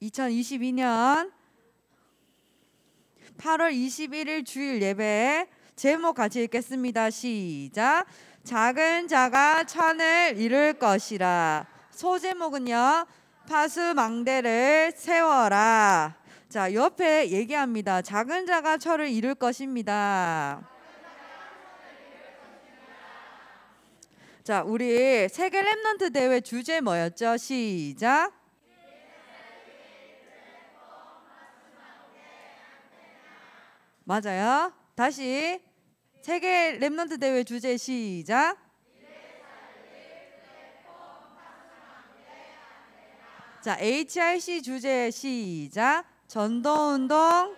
2022년 8월 21일 주일 예배 제목 같이 읽겠습니다. 시작. 작은 자가 천을 이룰 것이라. 소제목은요. 파수망대를 세워라. 자, 옆에 얘기합니다. 작은 자가 철을 이룰 것입니다. 자, 우리 세계 랩런트 대회 주제 뭐였죠? 시작. 맞아요. 다시 세계 랩넌트 대회 주제 시작. 자, HRC 주제 시작. 전도운동.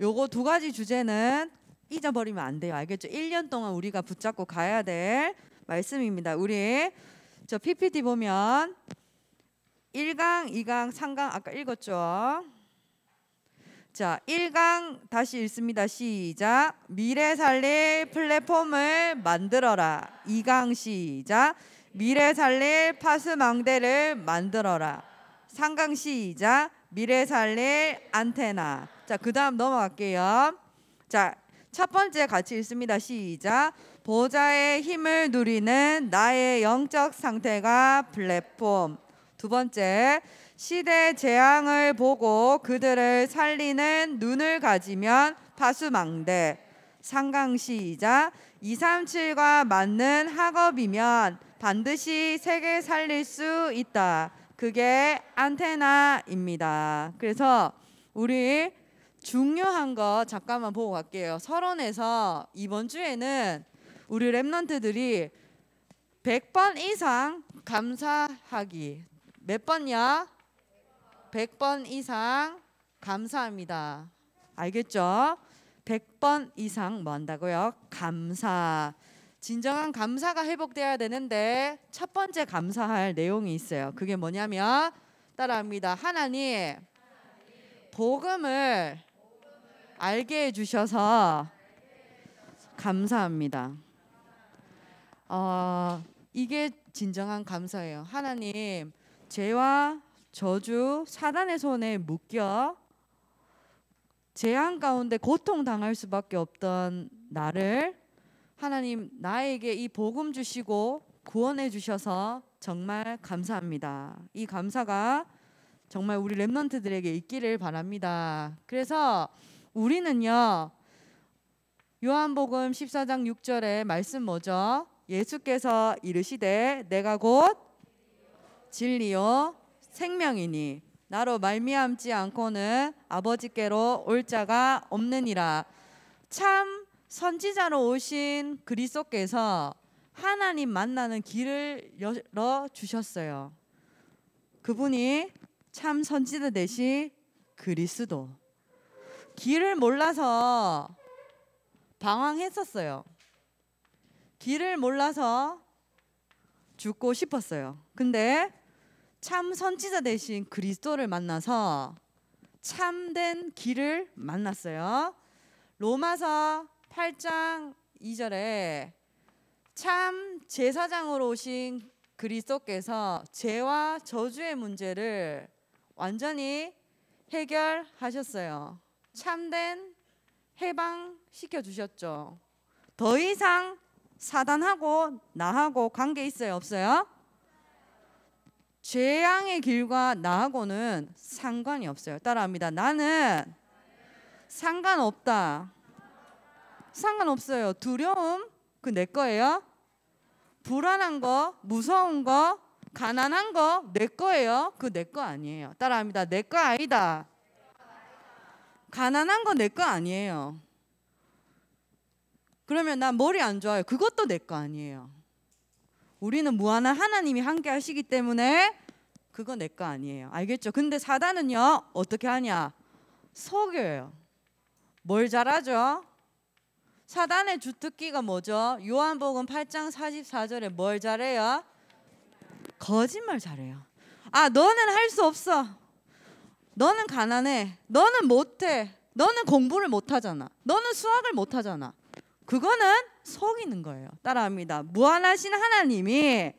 요거 두 가지 주제는 잊어버리면 안 돼요. 알겠죠? 1년 동안 우리가 붙잡고 가야 될 말씀입니다. 우리 저 PPT 보면 1강, 2강, 3강 아까 읽었죠? 자, 1강 다시 읽습니다. 시작. 미래 살릴 플랫폼을 만들어라. 2강 시작. 미래 살릴 파스망대를 만들어라. 3강 시작. 미래 살릴 안테나. 자, 그다음 넘어갈게요. 자, 첫 번째 같이 읽습니다. 시작. 보좌의 힘을 누리는 나의 영적 상태가 플랫폼. 두 번째, 시대 재앙을 보고 그들을 살리는 눈을 가지면 파수망대 상강시이자 237과 맞는 학업이면 반드시 세계 살릴 수 있다. 그게 안테나입니다. 그래서 우리 중요한 거 잠깐만 보고 갈게요. 서론에서 이번 주에는 우리 랩런트들이 100번 이상 감사하기 몇 번이야? 100번 이상 감사합니다. 알겠죠? 100번 이상 뭐 한다고요? 감사. 진정한 감사가 회복돼야 되는데 첫 번째 감사할 내용이 있어요. 그게 뭐냐면 따라합니다. 하나님 복음을 알게 해 주셔서 감사합니다. 어, 이게 진정한 감사예요. 하나님 죄와 저주, 사단의 손에 묶여 재앙 가운데 고통 당할 수밖에 없던 나를 하나님 나에게 이 복음 주시고 구원해 주셔서 정말 감사합니다. 이 감사가 정말 우리 랩런트들에게 있기를 바랍니다. 그래서 우리는요. 요한복음 14장 6절에 말씀 뭐죠? 예수께서 이르시되 내가 곧 진리요 생명이니 나로 말미암지 않고는 아버지께로 올 자가 없느니라. 참 선지자로 오신 그리스도께서 하나님 만나는 길을 열어 주셨어요. 그분이 참 선지자 대신 그리스도. 길을 몰라서 방황했었어요. 길을 몰라서 죽고 싶었어요. 근데 참 선지자 대신 그리스도를 만나서 참된 길을 만났어요. 로마서 8장 2절에 참 제사장으로 오신 그리스도께서 죄와 저주의 문제를 완전히 해결하셨어요. 참된 해방시켜 주셨죠. 더 이상 사단하고 나하고 관계 있어요, 없어요? 재앙의 길과 나하고는 상관이 없어요. 따라합니다. 나는 상관없다. 상관없어요. 두려움 그 내 거예요. 불안한 거, 무서운 거, 가난한 거 내 거예요. 그 내 거 아니에요. 따라합니다. 내 거 아니다. 가난한 거 내 거 아니에요. 그러면 나 머리 안 좋아요. 그것도 내 거 아니에요. 우리는 무한한 하나님이 함께 하시기 때문에 그거 내거 아니에요. 알겠죠? 근데 사단은요 어떻게 하냐? 속여요. 뭘 잘하죠? 사단의 주특기가 뭐죠? 요한복음 8장 44절에 뭘 잘해요? 거짓말 잘해요. 아 너는 할 수 없어. 너는 가난해. 너는 못해. 너는 공부를 못하잖아. 너는 수학을 못하잖아. 그거는 속이는 거예요. 따라합니다. 무한하신 하나님이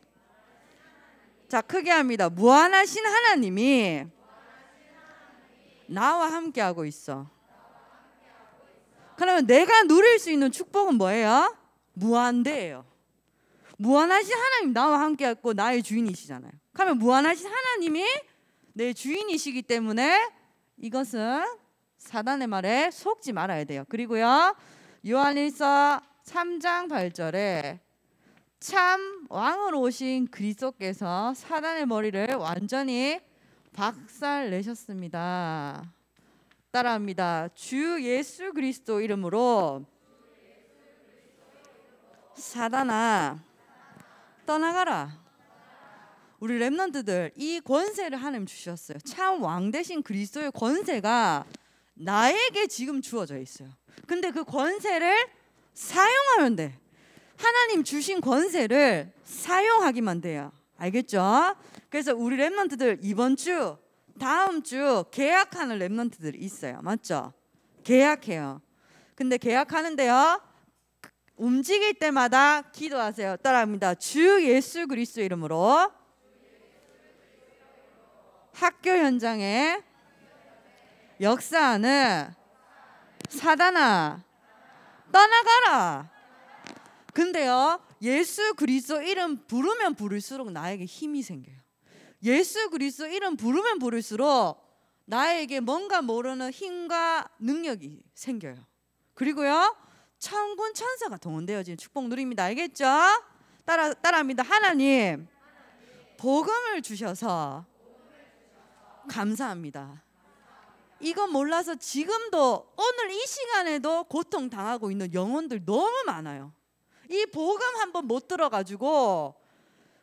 자, 크게 합니다. 무한하신 하나님이 나와 함께하고 있어. 그러면 내가 누릴 수 있는 축복은 뭐예요? 무한대예요. 무한하신 하나님 나와 함께하고 나의 주인이시잖아요. 그러면 무한하신 하나님이 내 주인이시기 때문에 이것은 사단의 말에 속지 말아야 돼요. 그리고요. 요한일서 3장 8절에 참 왕으로 오신 그리스도께서 사단의 머리를 완전히 박살 내셨습니다. 따라합니다. 주 예수 그리스도 이름으로 사단아 떠나가라. 우리 랩런트들 이 권세를 하나님 주셨어요. 참왕 대신 그리스도의 권세가 나에게 지금 주어져 있어요. 근데 그 권세를 사용하면 돼. 하나님 주신 권세를 사용하기만 돼요. 알겠죠? 그래서 우리 랩런트들 이번 주, 다음 주 계약하는 랩런트들 있어요. 맞죠? 계약해요. 근데 계약하는데요. 움직일 때마다 기도하세요. 따라합니다. 주 예수 그리스도 이름으로 학교 현장에 역사하는 사단아 떠나가라. 근데요, 예수 그리스도 이름 부르면 부를수록 나에게 힘이 생겨요. 예수 그리스도 이름 부르면 부를수록 나에게 뭔가 모르는 힘과 능력이 생겨요. 그리고요, 천군 천사가 동원되어진 축복 누립니다. 알겠죠? 따라 따라합니다. 하나님, 복음을 주셔서 감사합니다. 이건 몰라서 지금도 오늘 이 시간에도 고통 당하고 있는 영혼들 너무 많아요. 이 복음 한번 못 들어가지고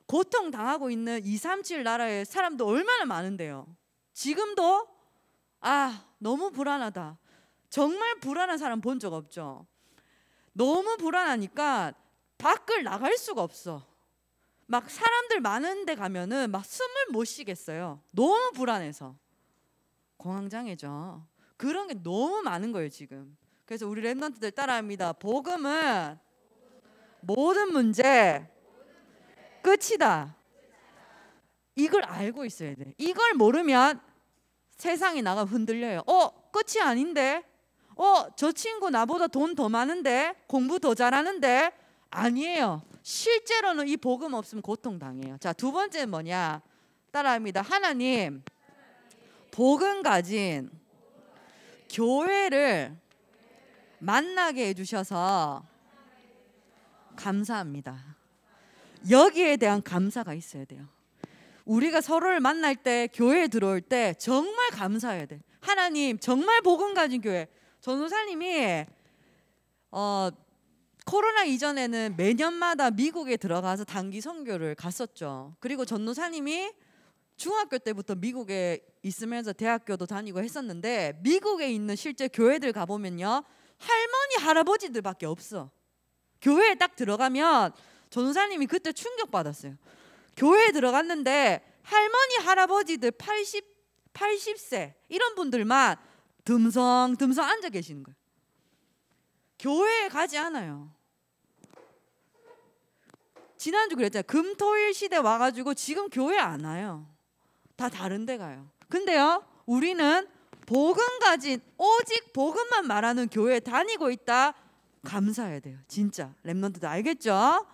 고통 당하고 있는 2, 3, 7 나라의 사람도 얼마나 많은데요. 지금도 아 너무 불안하다. 정말 불안한 사람 본 적 없죠. 너무 불안하니까 밖을 나갈 수가 없어. 막 사람들 많은데 가면은 막 숨을 못 쉬겠어요. 너무 불안해서 공황장애죠. 그런 게 너무 많은 거예요 지금. 그래서 우리 랩런트들 따라합니다. 복음은 모든 문제 끝이다. 이걸 알고 있어야 돼. 이걸 모르면 세상이 나가 흔들려요. 어, 끝이 아닌데. 어, 저 친구 나보다 돈 더 많은데, 공부 더 잘하는데. 아니에요. 실제로는 이 복음 없으면 고통 당해요. 자, 두 번째는 뭐냐? 따라합니다. 하나님 복음 가진 교회를 만나게 해 주셔서 감사합니다. 여기에 대한 감사가 있어야 돼요. 우리가 서로를 만날 때 교회에 들어올 때 정말 감사해야 돼. 하나님 정말 복음 가진 교회. 전우사님이 어 코로나 이전에는 매년마다 미국에 들어가서 단기 선교를 갔었죠. 그리고 전노사님이 중학교 때부터 미국에 있으면서 대학교도 다니고 했었는데 미국에 있는 실제 교회들 가보면요 할머니 할아버지들밖에 없어. 교회에 딱 들어가면 전사님이 그때 충격받았어요. 교회에 들어갔는데 할머니 할아버지들 80 80세 이런 분들만 듬성 듬성 앉아 계시는 거예요. 교회에 가지 않아요. 지난주 그랬잖아요. 금토일 시대 와가지고 지금 교회 안 와요. 다 다른데 가요. 근데요, 우리는 복음 가진 오직 복음만 말하는 교회에 다니고 있다. 네. 감사해야 돼요. 진짜 랩런트도 알겠죠?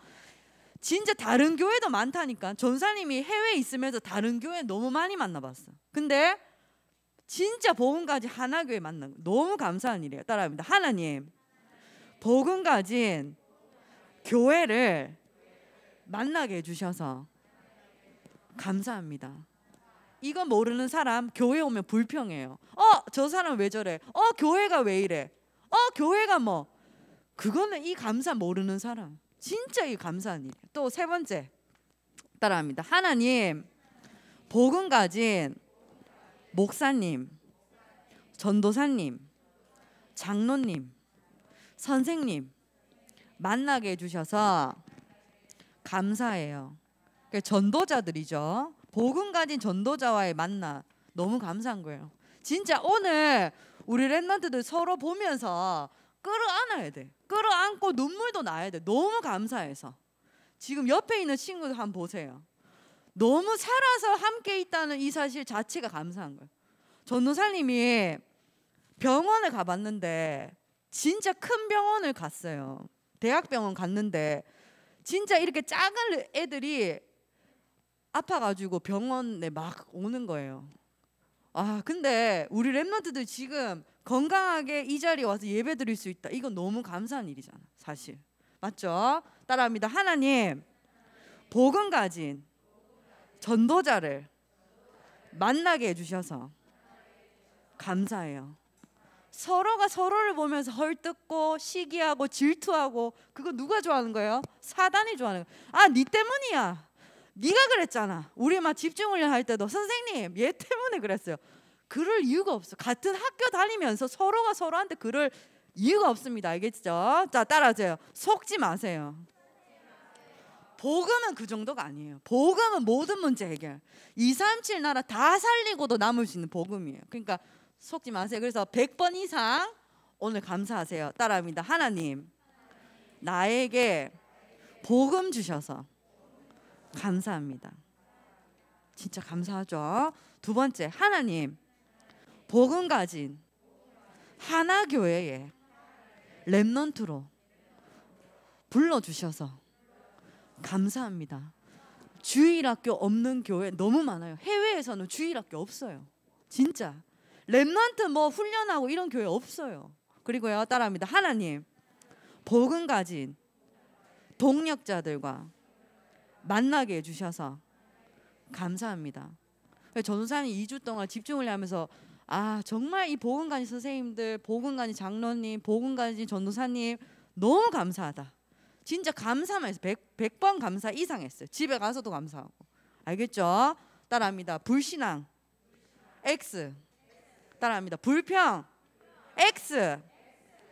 진짜 다른 교회도 많다니까. 전사님이 해외에 있으면서 다른 교회 너무 많이 만나봤어. 근데 진짜 복음가지 하나 교회 만난 거 너무 감사한 일이에요. 따라합니다. 하나님 복음 가진 교회를 만나게 해주셔서 감사합니다. 이거 모르는 사람 교회 오면 불평해요. 어, 저 사람 왜 저래? 어, 교회가 왜 이래? 어, 교회가 뭐? 그거는 이 감사 모르는 사람. 진짜 이 감사한 일이에요. 또세 번째 따라합니다. 하나님 복음 가진 목사님, 전도사님, 장로님, 선생님 만나게 해주셔서 감사해요. 그러니까 전도자들이죠. 복음 가진 전도자와의 만나 너무 감사한 거예요. 진짜 오늘 우리 랜런트들 서로 보면서 끌어안아야 돼. 끌어안고 눈물도 나야 돼. 너무 감사해서. 지금 옆에 있는 친구들 한번 보세요. 너무 살아서 함께 있다는 이 사실 자체가 감사한 거예요. 전도사님이 병원을 가봤는데 진짜 큰 병원을 갔어요. 대학병원 갔는데 진짜 이렇게 작은 애들이 아파가지고 병원에 막 오는 거예요. 아 근데 우리 랩런트들 지금 건강하게 이 자리에 와서 예배 드릴 수 있다. 이건 너무 감사한 일이잖아. 사실. 맞죠? 따라합니다. 하나님 복음 가진 전도자를 만나게 해주셔서 감사해요. 서로가 서로를 보면서 헐뜯고 시기하고 질투하고 그거 누가 좋아하는 거예요? 사단이 좋아하는 거예요. 아네 때문이야. 네가 그랬잖아. 우리 막 집중훈련 할 때도 선생님 얘 때문에 그랬어요. 그럴 이유가 없어. 같은 학교 다니면서 서로가 서로한테 그럴 이유가 없습니다. 알겠죠? 자 따라하세요. 속지 마세요. 복음은 그 정도가 아니에요. 복음은 모든 문제 해결. 2, 3, 7 나라 다 살리고도 남을 수 있는 복음이에요. 그러니까 속지 마세요. 그래서 100번 이상 오늘 감사하세요. 따라합니다. 하나님, 나에게 복음 주셔서 감사합니다. 진짜 감사하죠. 두 번째, 하나님 복음 가진 하나 교회에 렘넌트로 불러 주셔서 감사합니다. 주일학교 없는 교회 너무 많아요. 해외에서는 주일학교 없어요. 진짜 렘넌트 뭐 훈련하고 이런 교회 없어요. 그리고요 따라합니다. 하나님 복음 가진 동력자들과 만나게 해주셔서 감사합니다. 전도사님 2주 동안 집중을 하면서 아 정말 이 보건관이 선생님들, 보건관이 장로님, 보건관이 전도사님 너무 감사하다. 진짜 감사만 했어요. 100, 번 감사 이상했어요. 집에 가서도 감사하고. 알겠죠? 따라합니다. 불신앙 X 따라합니다. 불평 X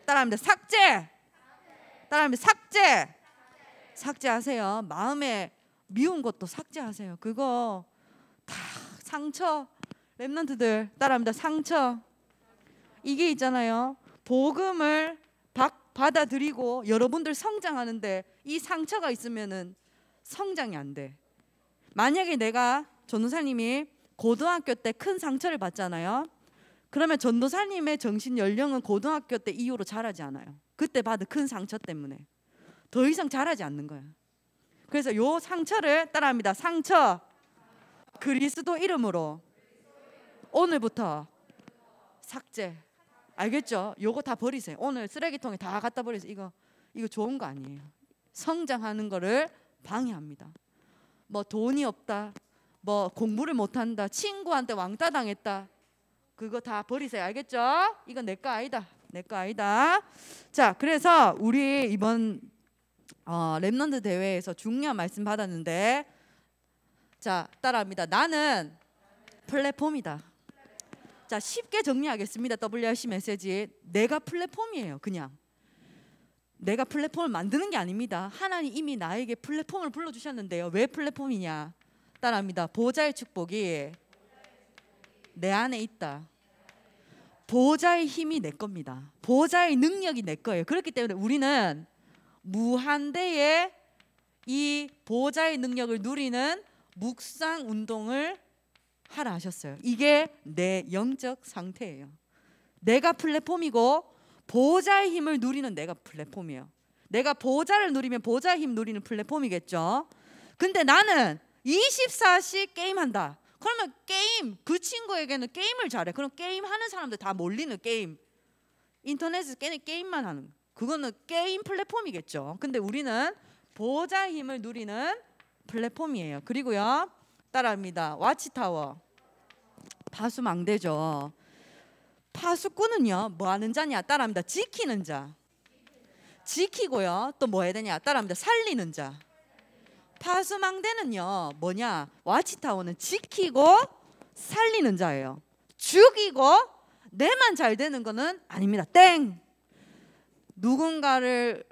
따라합니다. 삭제 따라합니다. 삭제 삭제하세요. 마음에 미운 것도 삭제하세요. 그거 다 상처 랩런트들 따라합니다. 상처 이게 있잖아요. 복음을 박, 받아들이고 여러분들 성장하는데 이 상처가 있으면은 성장이 안 돼. 만약에 내가 전도사님이 고등학교 때 큰 상처를 받잖아요. 그러면 전도사님의 정신 연령은 고등학교 때 이후로 자라지 않아요. 그때 받은 큰 상처 때문에 더 이상 자라지 않는 거예요 그래서 요 상처를 따라합니다. 상처 그리스도 이름으로 오늘부터 삭제. 알겠죠? 요거 다 버리세요. 오늘 쓰레기통에 다 갖다 버리세요. 이거 이거 좋은 거 아니에요. 성장하는 거를 방해합니다. 뭐 돈이 없다. 뭐 공부를 못 한다. 친구한테 왕따 당했다. 그거 다 버리세요. 알겠죠? 이건 내 거 아니다. 내 거 아니다. 자, 그래서 우리 이번 어, 랩런드 대회에서 중요한 말씀 받았는데 자 따라합니다. 나는 플랫폼이다. 자 쉽게 정리하겠습니다. WRC 메시지 내가 플랫폼이에요. 그냥 내가 플랫폼을 만드는 게 아닙니다. 하나님 이미 나에게 플랫폼을 불러주셨는데요. 왜 플랫폼이냐? 따라합니다. 보좌의 축복이 내 안에 있다. 보좌의 힘이 내 겁니다. 보좌의 능력이 내 거예요. 그렇기 때문에 우리는 무한대의 이 보호자의 능력을 누리는 묵상 운동을 하라 하셨어요. 이게 내 영적 상태예요. 내가 플랫폼이고 보호자의 힘을 누리는 내가 플랫폼이에요. 내가 보호자를 누리면 보호자의 힘 누리는 플랫폼이겠죠. 근데 나는 24시 게임한다. 그러면 게임 그 친구에게는 게임을 잘해. 그럼 게임 하는 사람들 다 몰리는 게임. 인터넷에서 게임만 하는. 그거는 게임 플랫폼이겠죠. 근데 우리는 보호 힘을 누리는 플랫폼이에요. 그리고요. 따라합니다. 와치타워. 파수망대죠. 파수꾼은요. 뭐 하는 자냐? 따라합니다. 지키는 자. 지키고요. 또 뭐 해야 되냐? 따라합니다. 살리는 자. 파수망대는요. 뭐냐? 와치타워는 지키고 살리는 자예요. 죽이고 내만 잘 되는 거는 아닙니다. 땡. 누군가를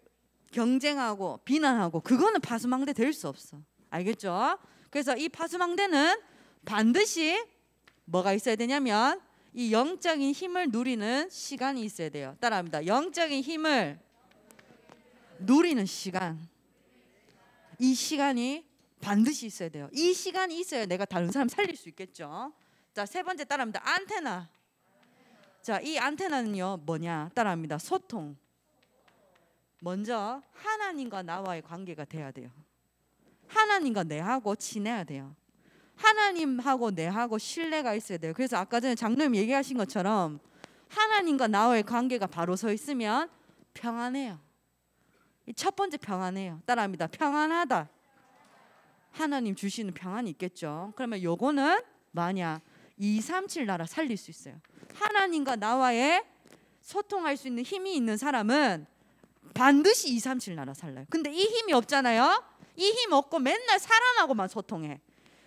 경쟁하고 비난하고 그거는 파수망대 될 수 없어. 알겠죠? 그래서 이 파수망대는 반드시 뭐가 있어야 되냐면 이 영적인 힘을 누리는 시간이 있어야 돼요. 따라합니다. 영적인 힘을 누리는 시간. 이 시간이 반드시 있어야 돼요. 이 시간이 있어야 내가 다른 사람 살릴 수 있겠죠. 자, 세 번째 따라합니다. 안테나. 자, 이 안테나는요, 뭐냐? 따라합니다. 소통. 먼저 하나님과 나와의 관계가 돼야 돼요. 하나님과 내하고 지내야 돼요. 하나님하고 내하고 신뢰가 있어야 돼요. 그래서 아까 전에 장로님 얘기하신 것처럼 하나님과 나와의 관계가 바로 서 있으면 평안해요. 첫 번째 평안해요. 따라합니다. 평안하다. 하나님 주시는 평안이 있겠죠. 그러면 요거는 만약 237 나라 살릴 수 있어요. 하나님과 나와의 소통할 수 있는 힘이 있는 사람은 반드시 2, 3, 7 나라 살라요. 근데 이 힘이 없잖아요. 이 힘 없고 맨날 사람하고만 소통해.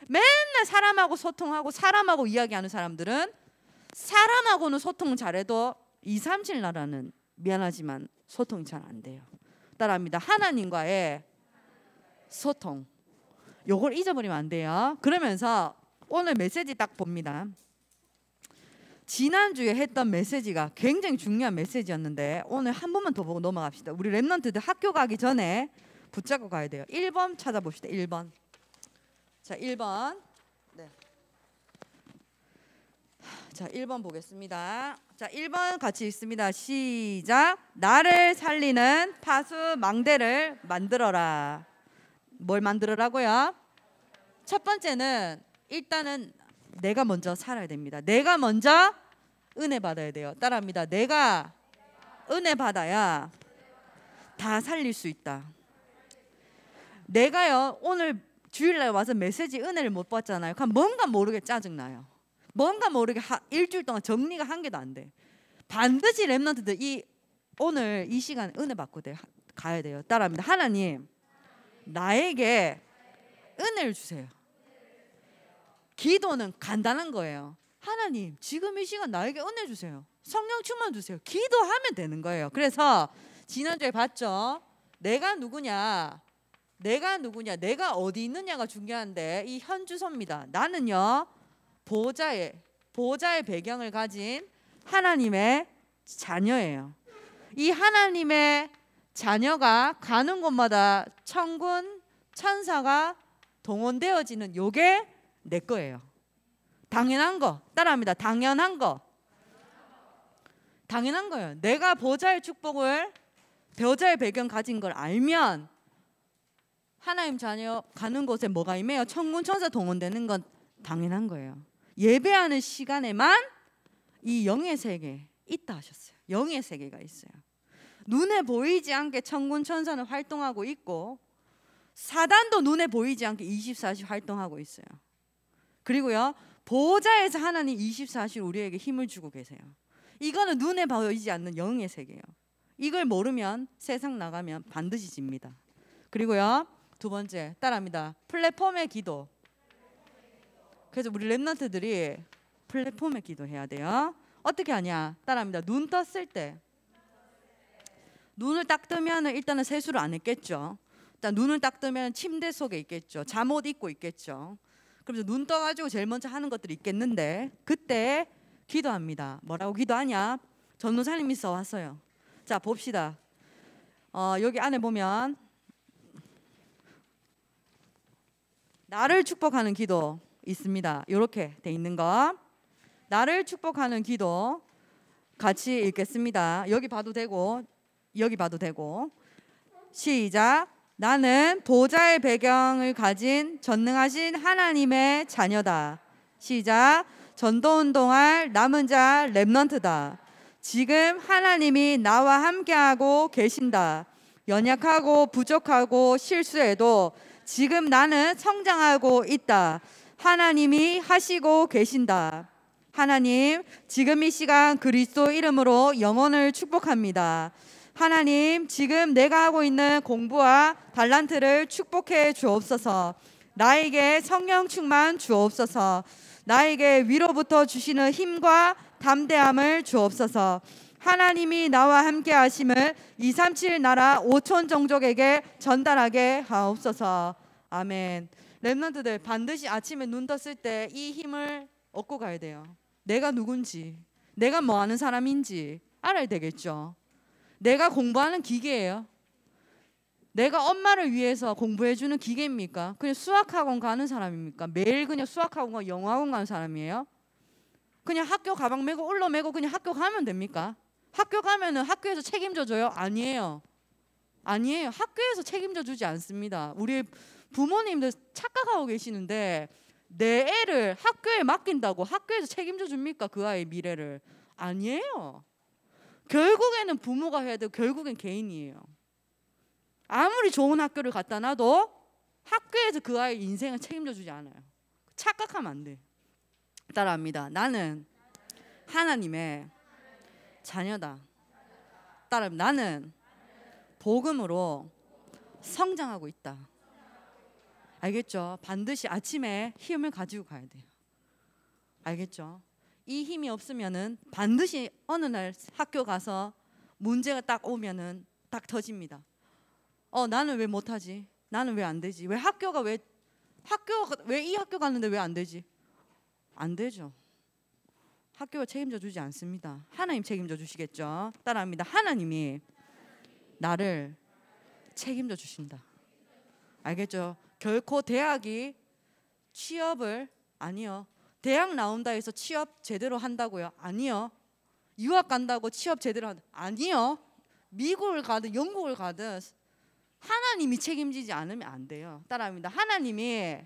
맨날 사람하고 소통하고 사람하고 이야기하는 사람들은 사람하고는 소통 잘해도 2, 3, 7 나라는 미안하지만 소통이 잘 안 돼요. 따라합니다. 하나님과의 소통. 요걸 잊어버리면 안 돼요. 그러면서 오늘 메시지 딱 봅니다. 지난주에 했던 메시지가 굉장히 중요한 메시지였는데 오늘 한 번만 더 보고 넘어갑시다. 우리 랩런트들 학교 가기 전에 붙잡고 가야 돼요. 1번 찾아봅시다. 1번. 자, 1번. 네. 자, 1번 보겠습니다. 자, 1번 같이 있습니다. 시작. 나를 살리는 파수 망대를 만들어라. 뭘 만들어라고요? 첫 번째는 일단은 내가 먼저 살아야 됩니다. 내가 먼저 은혜 받아야 돼요. 따라합니다. 내가 은혜 받아야 다 살릴 수 있다. 내가요 오늘 주일날 와서 메시지 은혜를 못 받잖아요. 그럼 뭔가 모르게 짜증 나요. 뭔가 모르게 하, 일주일 동안 정리가 한 개도 안 돼. 반드시 랩런트들 이 오늘 이 시간 은혜 받고 돼 가야 돼요. 따라합니다. 하나님 나에게 은혜를 주세요. 기도는 간단한 거예요. 하나님 지금 이 시간 나에게 은혜 주세요. 성령 충만 주세요. 기도하면 되는 거예요. 그래서 지난주에 봤죠. 내가 누구냐? 내가 누구냐? 내가 어디 있느냐가 중요한데 이 현주소입니다. 나는요. 보좌의 보좌의 배경을 가진 하나님의 자녀예요. 이 하나님의 자녀가 가는 곳마다 천군 천사가 동원되어지는 요게 내 거예요. 당연한 거. 따라합니다. 당연한 거. 당연한 거예요. 내가 보좌의 축복을 배우자의 배경 가진 걸 알면 하나님 자녀 가는 곳에 뭐가 임해요? 천군 천사 동원되는 건 당연한 거예요. 예배하는 시간에만 이 영의 세계 있다 하셨어요. 영의 세계가 있어요. 눈에 보이지 않게 천군 천사는 활동하고 있고 사단도 눈에 보이지 않게 24시 활동하고 있어요. 그리고요. 보좌에서 하나님 24시간 우리에게 힘을 주고 계세요. 이거는 눈에 보이지 않는 영의 세계예요. 이걸 모르면 세상 나가면 반드시 집니다. 그리고요. 두 번째 따라합니다. 플랫폼의 기도. 그래서 우리 랩런트들이 플랫폼의 기도해야 돼요. 어떻게 하냐? 따라합니다. 눈 떴을 때 눈을 딱 뜨면 일단은 세수를 안 했겠죠. 일단 눈을 딱 뜨면 침대 속에 있겠죠. 잠옷 입고 있겠죠. 그러면눈 떠가지고 제일 먼저 하는 것들이 있겠는데 그때 기도합니다. 뭐라고 기도하냐? 전도사님이 써왔어요. 자 봅시다. 어, 여기 안에 보면 나를 축복하는 기도 있습니다. 이렇게 돼 있는 거. 나를 축복하는 기도 같이 읽겠습니다. 여기 봐도 되고 여기 봐도 되고 시작. 나는 보좌의 배경을 가진 전능하신 하나님의 자녀다. 시작. 전도 운동할 남은 자 랩넌트다. 지금 하나님이 나와 함께하고 계신다. 연약하고 부족하고 실수해도 지금 나는 성장하고 있다. 하나님이 하시고 계신다. 하나님, 지금 이 시간 그리스도 이름으로 영혼을 축복합니다. 하나님 지금 내가 하고 있는 공부와 달란트를 축복해 주옵소서. 나에게 성령 충만 주옵소서. 나에게 위로부터 주시는 힘과 담대함을 주옵소서. 하나님이 나와 함께 하심을 237 나라 5천 종족에게 전달하게 하옵소서. 아멘. 랩런트들 반드시 아침에 눈 떴을 때 이 힘을 얻고 가야 돼요. 내가 누군지, 내가 뭐 하는 사람인지 알아야 되겠죠. 내가 공부하는 기계예요. 내가 엄마를 위해서 공부해주는 기계입니까? 그냥 수학학원 가는 사람입니까? 매일 그냥 수학학원, 영어학원 가는 사람이에요? 그냥 학교 가방 메고 올라 메고 그냥 학교 가면 됩니까? 학교 가면은 학교에서 책임져 줘요? 아니에요. 아니에요. 학교에서 책임져 주지 않습니다. 우리 부모님들 착각하고 계시는데 내 애를 학교에 맡긴다고 학교에서 책임져 줍니까? 그아이 미래를. 아니에요. 결국에는 부모가 해야 되고 결국엔 개인이에요. 아무리 좋은 학교를 갖다 놔도 학교에서 그 아이 인생을 책임져 주지 않아요. 착각하면 안 돼. 따라합니다. 나는 하나님의 자녀다. 따라 나는 복음으로 성장하고 있다. 알겠죠? 반드시 아침에 힘을 가지고 가야 돼요. 알겠죠? 이 힘이 없으면은 반드시 어느 날 학교 가서 문제가 딱 오면은 딱 터집니다. 어 나는 왜 못하지? 나는 왜 안 되지? 왜 학교가 왜 학교 왜 이 학교 가는데 왜 안 되지? 안 되죠. 학교가 책임져 주지 않습니다. 하나님 책임져 주시겠죠. 따라합니다. 하나님이 나를 책임져 주신다. 알겠죠? 결코 대학이 취업을 아니요 대학 나온다 해서 취업 제대로 한다고요? 아니요. 유학 간다고 취업 제대로 한다. 아니요. 미국을 가든 영국을 가든 하나님이 책임지지 않으면 안 돼요. 따라합니다. 하나님이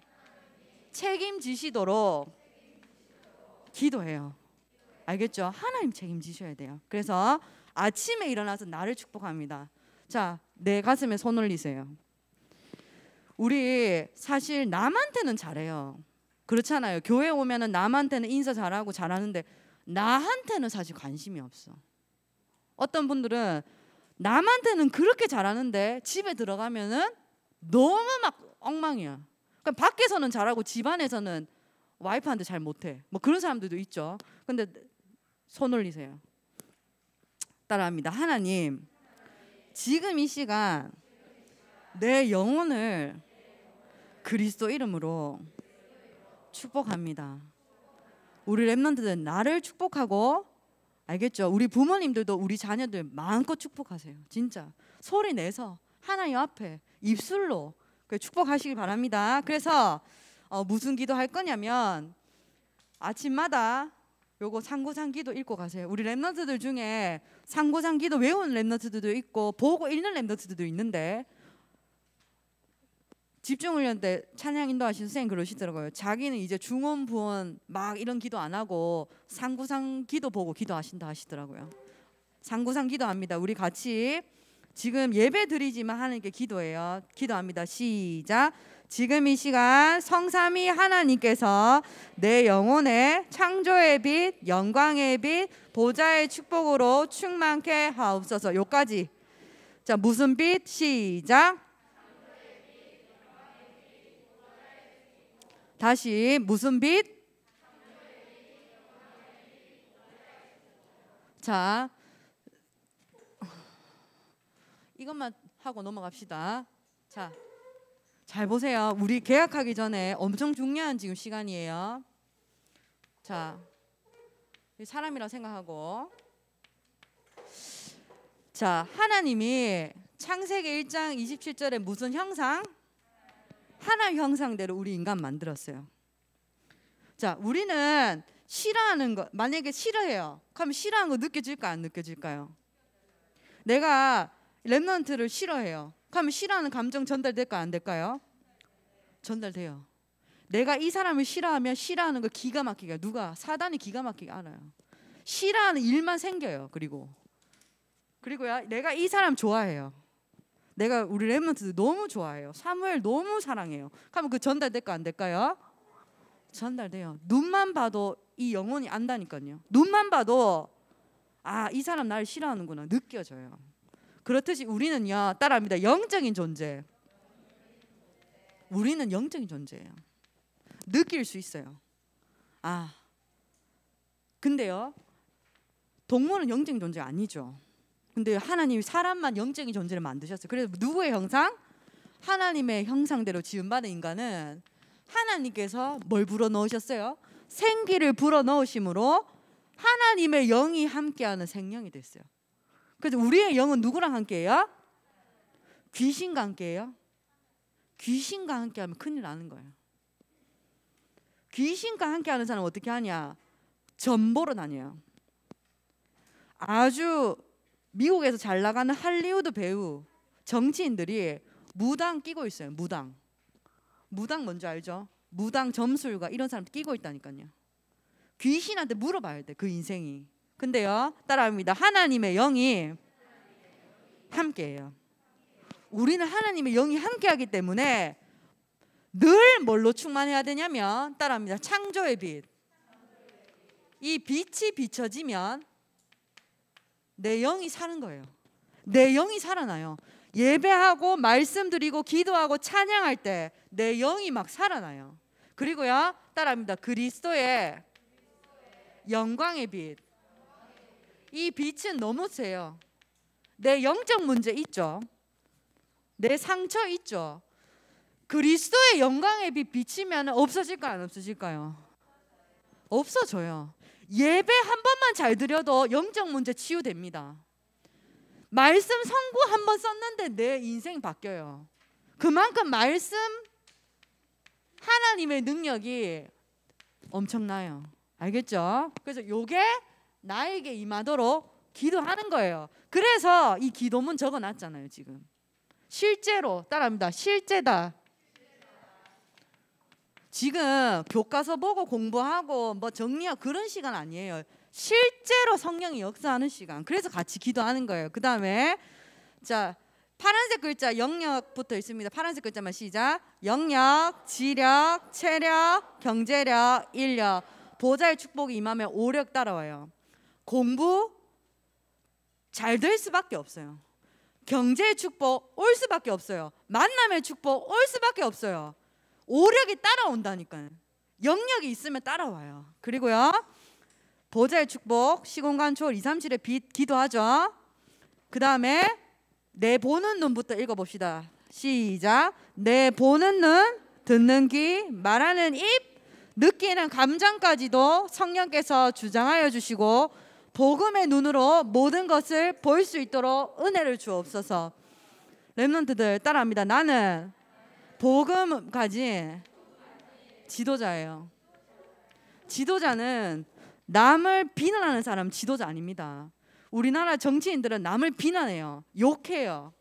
책임지시도록 기도해요. 알겠죠? 하나님 책임지셔야 돼요. 그래서 아침에 일어나서 나를 축복합니다. 자, 내 가슴에 손 올리세요. 우리 사실 남한테는 잘해요. 그렇잖아요. 교회 오면은 남한테는 인사 잘하고 잘하는데 나한테는 사실 관심이 없어. 어떤 분들은 남한테는 그렇게 잘하는데 집에 들어가면은 너무 막 엉망이야. 그러니까 밖에서는 잘하고 집안에서는 와이프한테 잘 못해. 뭐 그런 사람들도 있죠. 근데 손 올리세요. 따라합니다. 하나님, 지금 이 시간 내 영혼을 그리스도 이름으로 축복합니다. 우리 랩런트들 나를 축복하고 알겠죠? 우리 부모님들도 우리 자녀들 마음껏 축복하세요. 진짜 소리 내서 하나님 앞에 입술로 축복하시길 바랍니다. 그래서 어, 무슨 기도 할 거냐면 아침마다 요거 상고상 기도 읽고 가세요. 우리 랩너트들 중에 상고상 기도 외운 랩너트들도 있고 보고 읽는 랩너트들도 있는데 집중 훈련 때 찬양 인도하신 선생님 그러시더라고요. 자기는 이제 중원 부원 막 이런 기도 안 하고 상구상 기도 보고 기도하신다 하시더라고요. 상구상 기도합니다. 우리 같이 지금 예배 드리지만 하는 게 기도예요. 기도합니다. 시작. 지금 이 시간 성삼위 하나님께서 내 영혼의 창조의 빛, 영광의 빛, 보좌의 축복으로 충만케 하옵소서. 요까지. 자, 무슨 빛? 시작. 다시 무슨 빛? 자, 이것만 하고 넘어갑시다. 자, 잘 보세요. 우리 계약하기 전에 엄청 중요한 지금 시간이에요. 자, 사람이라 생각하고. 자, 하나님이 창세기 1장 27절에 무슨 형상? 하나의 형상대로 우리 인간 만들었어요. 자, 우리는 싫어하는 거 만약에 싫어해요. 그러 싫어하는 거 느껴질까 안 느껴질까요? 내가 랩런트를 싫어해요. 그러 싫어하는 감정 전달될까 안 될까요? 전달돼요. 내가 이 사람을 싫어하면 싫어하는 거 기가 막히게 누가 사단이 기가 막히게 알아요. 싫어하는 일만 생겨요. 그리고 그리고요. 내가 이 사람 좋아해요. 내가 우리 레몬트 너무 좋아해요. 사무엘 너무 사랑해요. 그러면 그 전달될까 안 될까요? 전달돼요. 눈만 봐도 이 영혼이 안다니까요. 눈만 봐도 아, 이 사람 나 싫어하는구나 느껴져요. 그렇듯이 우리는요. 따라합니다. 영적인 존재. 우리는 영적인 존재예요. 느낄 수 있어요. 아. 근데요. 동물은 영적인 존재 아니죠. 근데 하나님이 사람만 영적인 존재를 만드셨어요. 그래서 누구의 형상? 하나님의 형상대로 지음받은 인간은 하나님께서 뭘 불어 넣으셨어요? 생기를 불어 넣으심으로 하나님의 영이 함께하는 생명이 됐어요. 그래서 우리의 영은 누구랑 함께해요? 귀신과 함께해요. 귀신과 함께하면 큰일 나는 거예요. 귀신과 함께하는 사람은 어떻게 하냐? 전보로 다녀요. 아주 미국에서 잘 나가는 할리우드 배우 정치인들이 무당 끼고 있어요. 무당. 무당 뭔지 알죠? 무당 점술가 이런 사람 끼고 있다니까요. 귀신한테 물어봐야 돼. 그 인생이. 근데요. 따라합니다. 하나님의 영이 함께해요. 우리는 하나님의 영이 함께하기 때문에 늘 뭘로 충만해야 되냐면 따라합니다. 창조의 빛. 이 빛이 비춰지면 내 영이 사는 거예요. 내 영이 살아나요. 예배하고 말씀드리고 기도하고 찬양할 때 내 영이 막 살아나요. 그리고야 따라합니다. 그리스도의 영광의 빛. 이 빛은 너무 세요. 내 영적 문제 있죠. 내 상처 있죠. 그리스도의 영광의 빛 비치면 없어질까요? 안 없어질까요? 없어져요. 예배 한 번만 잘 드려도 영적 문제 치유됩니다. 말씀 선구 한 번 썼는데 내 인생 바뀌어요. 그만큼 말씀 하나님의 능력이 엄청나요. 알겠죠? 그래서 요게 나에게 임하도록 기도하는 거예요. 그래서 이 기도문 적어 놨잖아요, 지금. 실제로 따라합니다. 실제다. 지금 교과서 보고 공부하고 뭐 정리하고 그런 시간 아니에요. 실제로 성령이 역사하는 시간. 그래서 같이 기도하는 거예요. 그 다음에 자 파란색 글자 영역부터 있습니다. 파란색 글자만 시작. 영역, 지력, 체력, 경제력, 인력. 보좌의 축복이 임하면 오력 따라와요. 공부 잘 될 수밖에 없어요. 경제의 축복 올 수밖에 없어요. 만남의 축복 올 수밖에 없어요. 오력이 따라온다니까요. 영역이 있으면 따라와요. 그리고요. 보좌의 축복, 시공간 초월 2, 3실의 빛 기도하죠. 그 다음에 내 보는 눈부터 읽어봅시다. 시작. 내 보는 눈, 듣는 귀, 말하는 입, 느끼는 감정까지도 성령께서 주장하여 주시고 복음의 눈으로 모든 것을 볼 수 있도록 은혜를 주옵소서. 렘넌트들 따라합니다. 나는 복음까지 지도자예요. 지도자는 남을 비난하는 사람 지도자 아닙니다. 우리나라 정치인들은 남을 비난해요. 욕해요.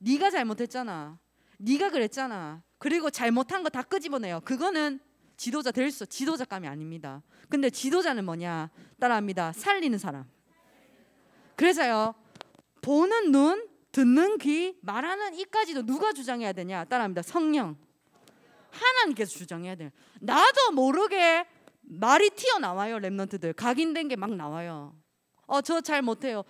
네가 잘못했잖아. 네가 그랬잖아. 그리고 잘못한 거 다 끄집어내요. 그거는 지도자 될수 없어. 지도자감이 아닙니다. 근데 지도자는 뭐냐? 따라합니다. 살리는 사람. 그래서요. 보는 눈, 듣는 귀, 말하는 이까지도 누가 주장해야 되냐? 따라합니다. 성령. 하나님께서 주장해야 돼요. 나도 모르게 말이 튀어나와요, 랩런트들. 각인된 게 막 나와요. 어, 저 잘 못해요.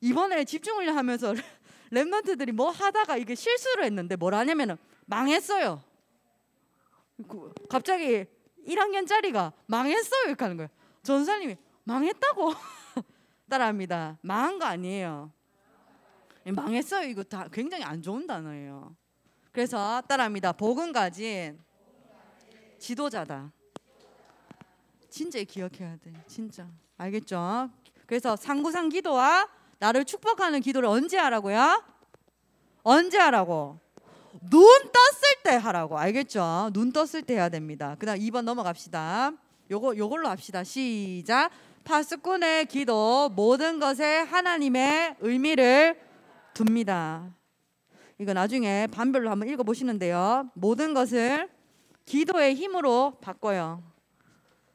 이번에 집중을 하면서 랩런트들이 뭐 하다가 이게 실수를 했는데 뭘하냐면 망했어요. 그 갑자기 1학년짜리가 망했어요 이렇게 하는 거예요. 전사님이 망했다고 따라합니다. 망한 거 아니에요. 예, 망했어요. 이거 다 굉장히 안 좋은 단어예요. 그래서 따라합니다. 복음 가진 지도자다. 진짜 기억해야 돼. 진짜. 알겠죠? 그래서 상구상 기도와 나를 축복하는 기도를 언제 하라고요? 언제 하라고? 눈 떴을 때 하라고. 알겠죠? 눈 떴을 때 해야 됩니다. 그다음 2번 넘어갑시다. 요거 요걸로 합시다. 시작. 파스꾼의 기도 모든 것에 하나님의 의미를 둡니다. 이거 나중에 반별로 한번 읽어보시는데요. 모든 것을 기도의 힘으로 바꿔요.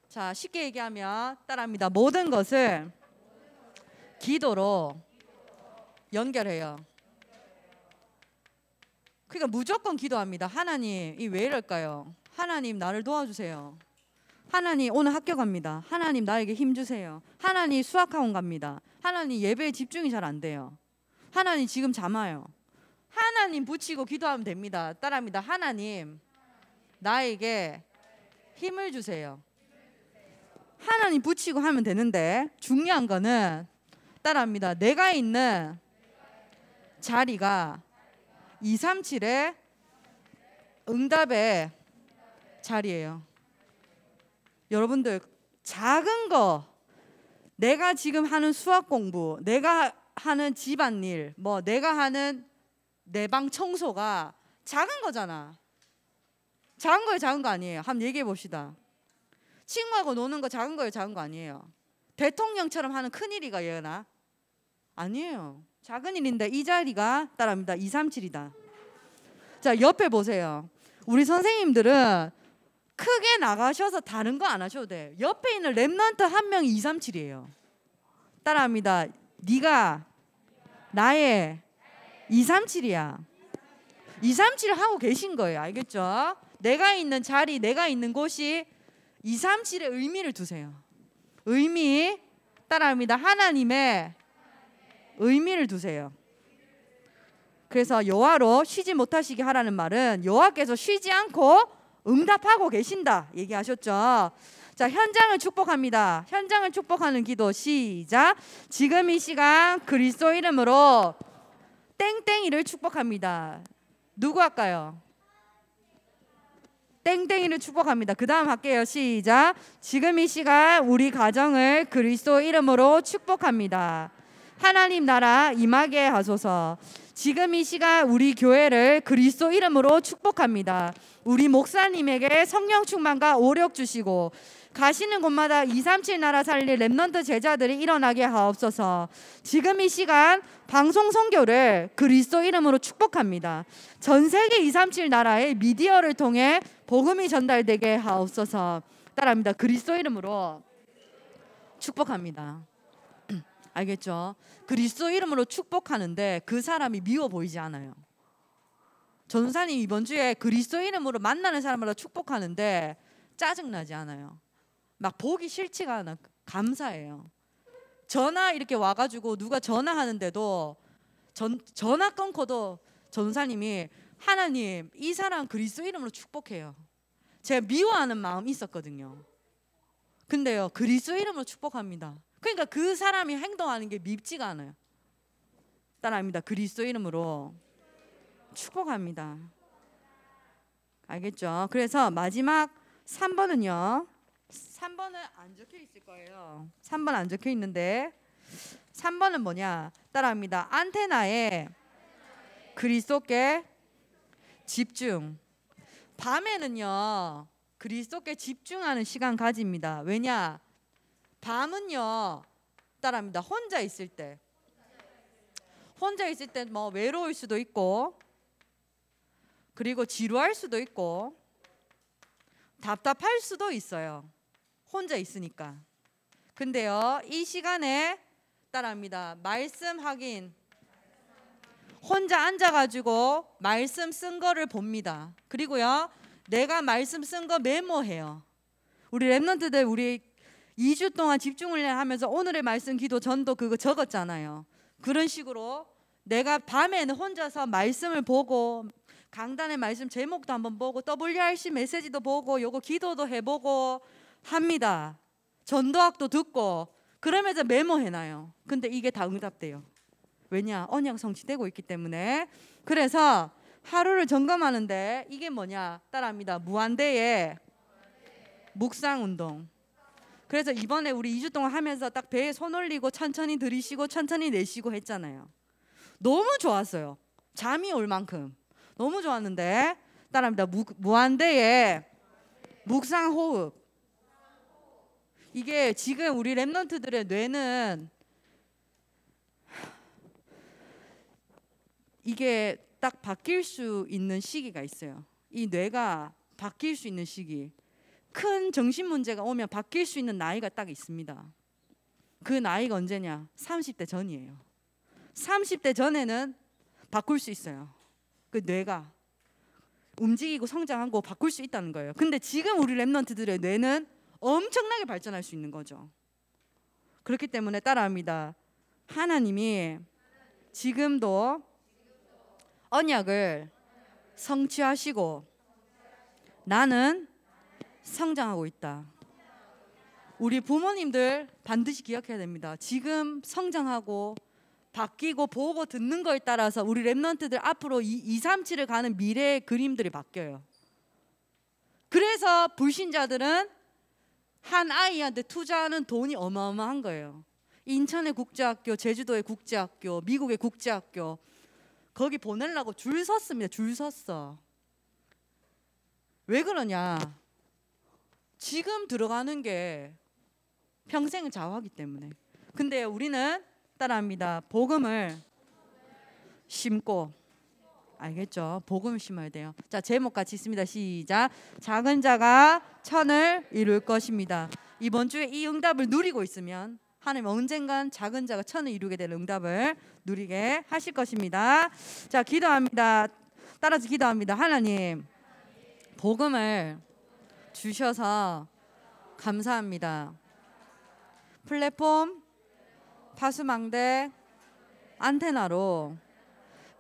자, 쉽게 얘기하면 따라합니다. 모든 것을 기도로 연결해요. 그러니까 무조건 기도합니다. 하나님, 이 왜 이럴까요? 하나님 나를 도와주세요. 하나님 오늘 학교 갑니다. 하나님 나에게 힘 주세요. 하나님 수학학원 갑니다. 하나님 예배에 집중이 잘 안 돼요. 하나님 지금 잠아요. 하나님 붙이고 기도하면 됩니다. 따라합니다. 하나님 나에게 힘을 주세요. 하나님 붙이고 하면 되는데 중요한 거는 따라합니다. 내가 있는 자리가 237의 응답의 자리예요. 여러분들 작은 거 내가 지금 하는 수학 공부, 내가 하는 집안일, 뭐 내가 하는 내 방 청소가 작은 거잖아. 작은 거예요, 작은 거 아니에요. 한번 얘기해 봅시다. 친구하고 노는 거 작은 거예요, 작은 거 아니에요. 대통령처럼 하는 큰 일이가 예나 아니에요. 작은 일인데 이 자리가 따라합니다. 2, 3, 7이다. 자, 옆에 보세요. 우리 선생님들은 크게 나가셔서 다른 거 안 하셔도 돼. 요 옆에 있는 랩런트 한 명이 2, 3, 7이에요. 따라합니다. 네가 나의 237이야. 237을 하고 계신 거예요. 알겠죠? 내가 있는 자리, 내가 있는 곳이 237의 의미를 두세요. 의미 따라합니다. 하나님의 의미를 두세요. 그래서 여호와로 쉬지 못하시게 하라는 말은 여호와께서 쉬지 않고 응답하고 계신다 얘기하셨죠. 자, 현장을 축복합니다. 현장을 축복하는 기도 시작. 지금 이 시간 그리스도 이름으로 땡땡이를 축복합니다. 누구 할까요? 땡땡이를 축복합니다. 그 다음 할게요. 시작. 지금 이 시간 우리 가정을 그리스도 이름으로 축복합니다. 하나님 나라 임하게 하소서. 지금 이 시간 우리 교회를 그리스도 이름으로 축복합니다. 우리 목사님에게 성령 충만과 오력 주시고 가시는 곳마다 237 나라 살릴 랩런트 제자들이 일어나게 하옵소서. 지금 이 시간 방송 선교를 그리스도 이름으로 축복합니다. 전 세계 237 나라의 미디어를 통해 복음이 전달되게 하옵소서. 따라합니다. 그리스도 이름으로 축복합니다. 알겠죠? 그리스도 이름으로 축복하는데 그 사람이 미워 보이지 않아요. 전사님 이번 주에 그리스도 이름으로 만나는 사람마다 축복하는데 짜증 나지 않아요. 막 보기 싫지가 않아. 감사해요. 전화 이렇게 와가지고 누가 전화하는데도 전, 전화 끊고도 전사님이 하나님 이 사람 그리스도 이름으로 축복해요. 제가 미워하는 마음 있었거든요. 근데요 그리스도 이름으로 축복합니다. 그러니까 그 사람이 행동하는 게 밉지가 않아요. 따라합니다. 그리스도 이름으로 축복합니다. 알겠죠? 그래서 마지막 3번은요. 3번은 안 적혀 있을 거예요. 3번 안 적혀 있는데 3번은 뭐냐? 따라합니다. 안테나에 그리스도께 집중. 밤에는요. 그리스도께 집중하는 시간 가집니다. 왜냐? 밤은요. 따라합니다. 혼자 있을 때. 혼자 있을 때 뭐 외로울 수도 있고 그리고 지루할 수도 있고 답답할 수도 있어요. 혼자 있으니까. 근데요, 이 시간에 따라합니다. 말씀 확인. 혼자 앉아가지고 말씀 쓴 거를 봅니다. 그리고요, 내가 말씀 쓴 거 메모해요. 우리 랩런트들 우리 2주 동안 집중을 하면서 오늘의 말씀 기도 전도 그거 적었잖아요. 그런 식으로 내가 밤에는 혼자서 말씀을 보고 강단의 말씀 제목도 한번 보고 WRC 메시지도 보고 요거 기도도 해보고 합니다. 전도학도 듣고 그러면서 메모해놔요. 근데 이게 다 응답돼요. 왜냐? 언약 성취되고 있기 때문에. 그래서 하루를 점검하는데 이게 뭐냐? 따라합니다. 무한대의 묵상 운동. 그래서 이번에 우리 2주 동안 하면서 딱 배에 손 올리고 천천히 들이쉬고 천천히 내쉬고 했잖아요. 너무 좋았어요. 잠이 올 만큼. 너무 좋았는데 따라합니다. 무, 무한대의 묵상 호흡. 이게 지금 우리 랩런트들의 뇌는 이게 딱 바뀔 수 있는 시기가 있어요. 이 뇌가 바뀔 수 있는 시기. 큰 정신 문제가 오면 바뀔 수 있는 나이가 딱 있습니다. 그 나이가 언제냐? 30대 전이에요. 30대 전에는 바꿀 수 있어요. 그 뇌가 움직이고 성장하고 바꿀 수 있다는 거예요. 근데 지금 우리 랩런트들의 뇌는 엄청나게 발전할 수 있는 거죠. 그렇기 때문에 따라합니다. 하나님이 지금도 언약을 성취하시고 나는 성장하고 있다. 우리 부모님들 반드시 기억해야 됩니다. 지금 성장하고 바뀌고 보고 듣는 거에 따라서 우리 랩런트들 앞으로 2, 3, 7을 가는 미래의 그림들이 바뀌어요. 그래서 불신자들은 한 아이한테 투자하는 돈이 어마어마한 거예요. 인천의 국제학교, 제주도의 국제학교, 미국의 국제학교 거기 보내려고 줄 섰습니다. 줄 섰어. 왜 그러냐? 지금 들어가는 게 평생을 좌우하기 때문에. 근데 우리는 따라합니다. 복음을 심고 알겠죠? 복음 심어야 돼요. 자, 제목 같이 있습니다. 시작. 작은 자가 천을 이룰 것입니다. 이번 주에 이 응답을 누리고 있으면 하나님 언젠간 작은 자가 천을 이루게 될 응답을 누리게 하실 것입니다. 자, 기도합니다. 따라서 기도합니다. 하나님, 복음을 주셔서 감사합니다. 플랫폼, 파수망대, 안테나로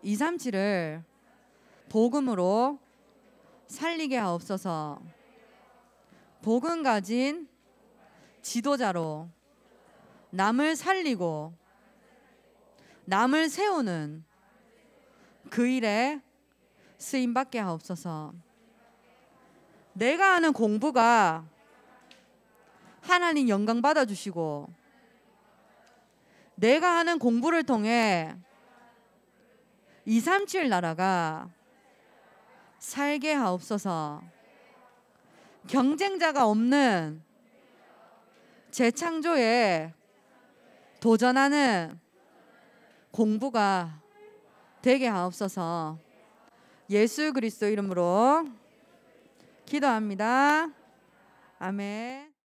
237을 복음으로 살리게 하옵소서. 복음 가진 지도자로 남을 살리고 남을 세우는 그 일에 쓰임 받게 하옵소서. 내가 하는 공부가 하나님 영광 받아 주시고 내가 하는 공부를 통해 2, 3, 7 나라가 살게 하옵소서. 경쟁자가 없는 재창조에 도전하는 공부가 되게 하옵소서. 예수 그리스도 이름으로 기도합니다. 아멘.